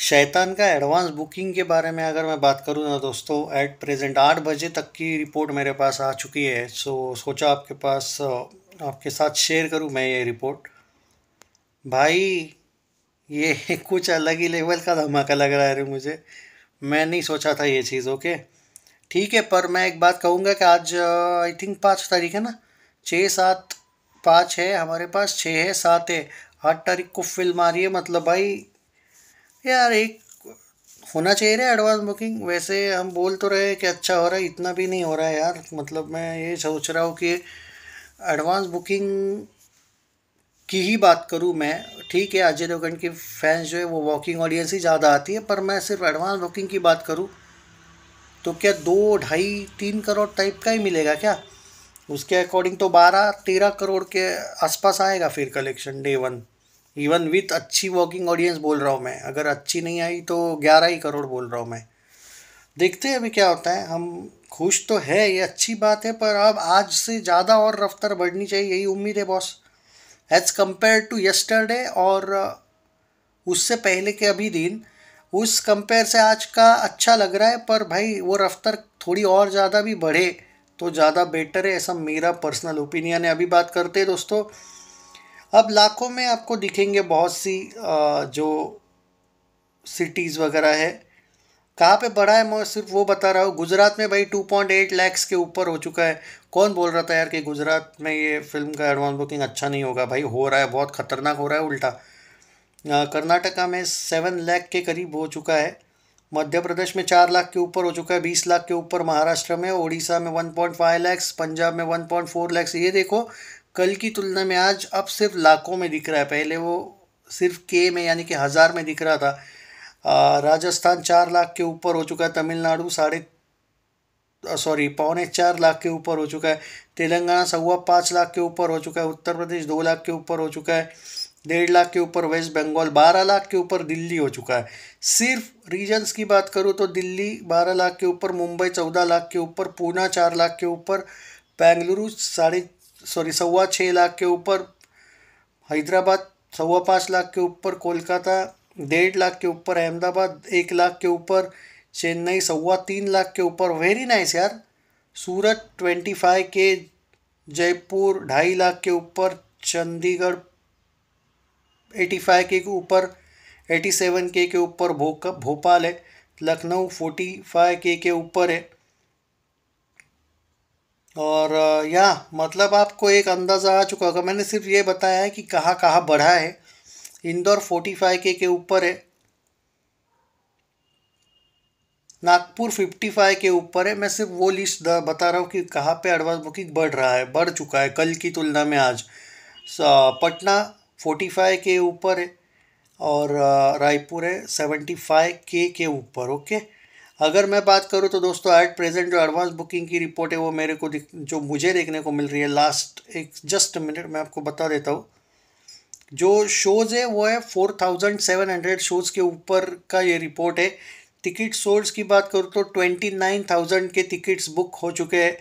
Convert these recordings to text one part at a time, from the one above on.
शैतान का advance booking के बारे में अगर मैं बात करूँ ना दोस्तों एट प्रेजेंट आठ बजे तक की रिपोर्ट मेरे पास आ चुकी है सो सोचा आपके पास uh, आपके साथ शेयर करूँ मैं ये रिपोर्ट भाई ये कुछ अलग ही लेवल का धमाका लग रहा है मुझे मैं नहीं सोचा था ये चीज़ ओके ठीक है पर मैं एक बात कहूँगा कि आज आई uh, थिंक पाँच तारीख है ना छः सात पाँच है हमारे पास छः है सात है आठ तारीख को फिल्म आ रही है मतलब भाई यार एक होना चाहिए रहा एडवांस बुकिंग वैसे हम बोल तो रहे कि अच्छा हो रहा है इतना भी नहीं हो रहा है यार मतलब मैं ये सोच रहा हूँ कि एडवांस बुकिंग की ही बात करूँ मैं ठीक है अजय देवगन की फैंस जो है वो वॉकिंग ऑडियंस ही ज़्यादा आती है पर मैं सिर्फ एडवांस बुकिंग की बात करूँ तो क्या दो ढाई तीन करोड़ टाइप का ही मिलेगा क्या उसके अकॉर्डिंग तो बारह तेरह करोड़ के आसपास आएगा फिर collection day one even with अच्छी वर्किंग ऑडियंस बोल रहा हूँ मैं अगर अच्छी नहीं आई तो ग्यारह ही करोड़ बोल रहा हूँ मैं देखते हैं अभी क्या होता है हम खुश तो है ये अच्छी बात है पर अब आज से ज़्यादा और रफ्तार बढ़नी चाहिए यही उम्मीद है boss as compare to yesterday और uh, उससे पहले के अभी दिन उस कंपेयर से आज का अच्छा लग रहा है पर भाई वो रफ्तार थोड़ी और ज़्यादा भी बढ़े तो ज़्यादा बेटर है ऐसा मेरा पर्सनल ओपिनियन है अभी बात करते हैं दोस्तों अब लाखों में आपको दिखेंगे बहुत सी जो सिटीज़ वगैरह है कहाँ पे बढ़ा है मैं सिर्फ वो बता रहा हूँ गुजरात में भाई 2.8 लाख के ऊपर हो चुका है कौन बोल रहा था यार कि गुजरात में ये फिल्म का एडवांस बुकिंग अच्छा नहीं होगा भाई हो रहा है बहुत ख़तरनाक हो रहा है उल्टा कर्नाटका में सेवन लाख के करीब हो चुका है मध्य प्रदेश में चार लाख के ऊपर हो चुका है बीस लाख के ऊपर महाराष्ट्र में उड़ीसा में one point five lakhs Punjab में वन पॉइंट फोर लैक्स ये देखो कल की तुलना में आज अब सिर्फ लाखों में दिख रहा है पहले वो सिर्फ के में यानी कि हज़ार में दिख रहा था राजस्थान चार लाख के ऊपर हो चुका है तमिलनाडु साढ़े सॉरी पौने चार लाख के ऊपर हो चुका है तेलंगाना सवा पाँच लाख के ऊपर हो चुका है उत्तर प्रदेश दो लाख के ऊपर हो चुका है डेढ़ लाख के ऊपर वेस्ट बंगाल बारह लाख के ऊपर दिल्ली हो चुका है सिर्फ रीजन्स की बात करूँ तो दिल्ली बारह लाख के ऊपर मुंबई चौदह लाख के ऊपर पूना चार लाख के ऊपर बेंगलुरु साढ़े सॉरी सवा छः लाख के ऊपर हैदराबाद सवा पाँच लाख के ऊपर कोलकाता डेढ़ लाख के ऊपर अहमदाबाद एक लाख के ऊपर चेन्नई सवा तीन लाख के ऊपर वेरी नाइस यार सूरत ट्वेंटी फाइव के जयपुर ढाई लाख के ऊपर चंडीगढ़ एटी फाइव के ऊपर एटी सेवन के के ऊपर भोपाल है लखनऊ फोर्टी फाइव के के ऊपर है और या मतलब आपको एक अंदाज़ा आ चुका होगा मैंने सिर्फ ये बताया है कि कहाँ कहाँ बढ़ा है इंदौर फोर्टी फाइव के के ऊपर है नागपुर फिफ्टी फाइव के ऊपर है मैं सिर्फ वो लिस्ट बता रहा हूँ कि कहाँ पे एडवांस बुकिंग बढ़ रहा है बढ़ चुका है कल की तुलना में आज पटना फोर्टी फाइव के ऊपर है और रायपुर है सेवेंटी फाइव के के ऊपर ओके अगर मैं बात करूँ तो दोस्तों एट प्रेजेंट जो एडवांस बुकिंग की रिपोर्ट है वो मेरे को जो मुझे देखने को मिल रही है लास्ट एक जस्ट मिनट मैं आपको बता देता हूँ जो शोज़ है वो है four thousand seven hundred shows के ऊपर का ये रिपोर्ट है टिकट सोर्स की बात करूँ तो ट्वेंटी नाइन थाउजेंड के टिकट्स बुक हो चुके हैं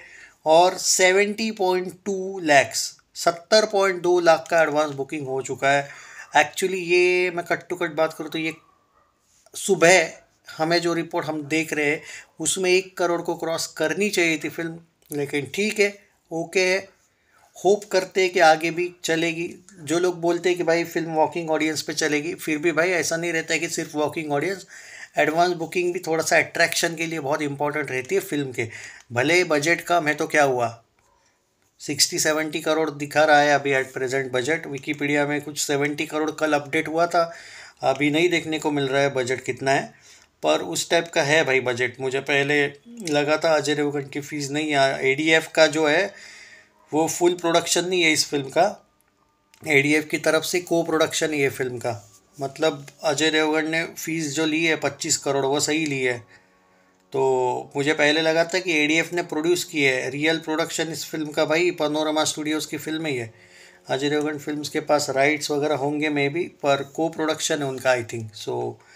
और सेवेंटी पॉइंट टू लैक्स सत्तर पॉइंट दो लाख का एडवांस बुकिंग हो चुका है एक्चुअली ये मैं कट टू कट बात करूँ तो ये सुबह हमें जो रिपोर्ट हम देख रहे हैं उसमें एक करोड़ को क्रॉस करनी चाहिए थी फिल्म लेकिन ठीक है ओके है होप करते हैं कि आगे भी चलेगी जो लोग बोलते हैं कि भाई फिल्म वॉकिंग ऑडियंस पे चलेगी फिर भी भाई ऐसा नहीं रहता है कि सिर्फ वॉकिंग ऑडियंस एडवांस बुकिंग भी थोड़ा सा अट्रैक्शन के लिए बहुत इंपॉर्टेंट रहती है फिल्म के भले बजट कम है तो क्या हुआ सिक्सटी सेवेंटी करोड़ दिखा रहा है अभी एट प्रेजेंट बजट विकीपीडिया में कुछ सेवेंटी करोड़ कल अपडेट हुआ था अभी नहीं देखने को मिल रहा है बजट कितना है पर उस टाइप का है भाई बजट मुझे पहले लगा था अजय देवगन की फ़ीस नहीं आ ए का जो है वो फुल प्रोडक्शन नहीं है इस फिल्म का ए डी एफ की तरफ से को प्रोडक्शन ही है फिल्म का मतलब अजय देवगन ने फ़ीस जो ली है पच्चीस करोड़ वो सही ली है तो मुझे पहले लगा था कि ए डी एफ ने प्रोड्यूस की है रियल प्रोडक्शन इस फिल्म का भाई पनोरमा स्टूडियोज़ की फिल्म ही है अजय देवगन फिल्म के पास राइट्स वगैरह होंगे मे बी पर को प्रोडक्शन है उनका आई थिंक सो so,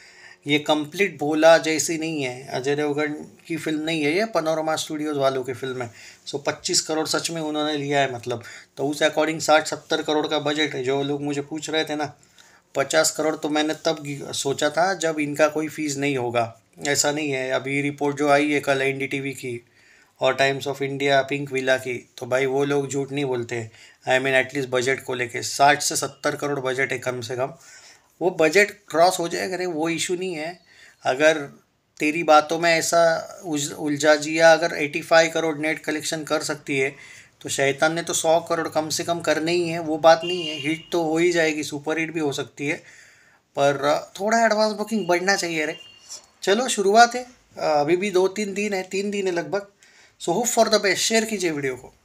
ये कंप्लीट भोला जैसी नहीं है अजय देवगन की फिल्म नहीं है ये पनोरमा स्टूडियोज़ वालों की फिल्म है सो पच्चीस करोड़ सच में उन्होंने लिया है मतलब तो उस अकॉर्डिंग साठ सत्तर करोड़ का बजट है जो लोग मुझे पूछ रहे थे ना पचास करोड़ तो मैंने तब सोचा था जब इनका कोई फीस नहीं होगा ऐसा नहीं है अभी रिपोर्ट जो आई है कल एन की और Times of India Pinkvilla की तो भाई वो लोग झूठ नहीं बोलते आई मीन एटलीस्ट बजट को लेके साठ से सत्तर करोड़ बजट है कम से कम वो बजट क्रॉस हो जाएगा अरे वो इशू नहीं है अगर तेरी बातों में ऐसा उलझा जिया अगर 85 करोड़ नेट कलेक्शन कर सकती है तो शैतान ने तो 100 करोड़ कम से कम करने ही है वो बात नहीं है हिट तो हो ही जाएगी सुपर हिट भी हो सकती है पर थोड़ा एडवांस बुकिंग बढ़ना चाहिए अरे चलो शुरुआत है अभी भी दो तीन दिन है तीन दिन है लगभग so hope for the best share कीजिए वीडियो को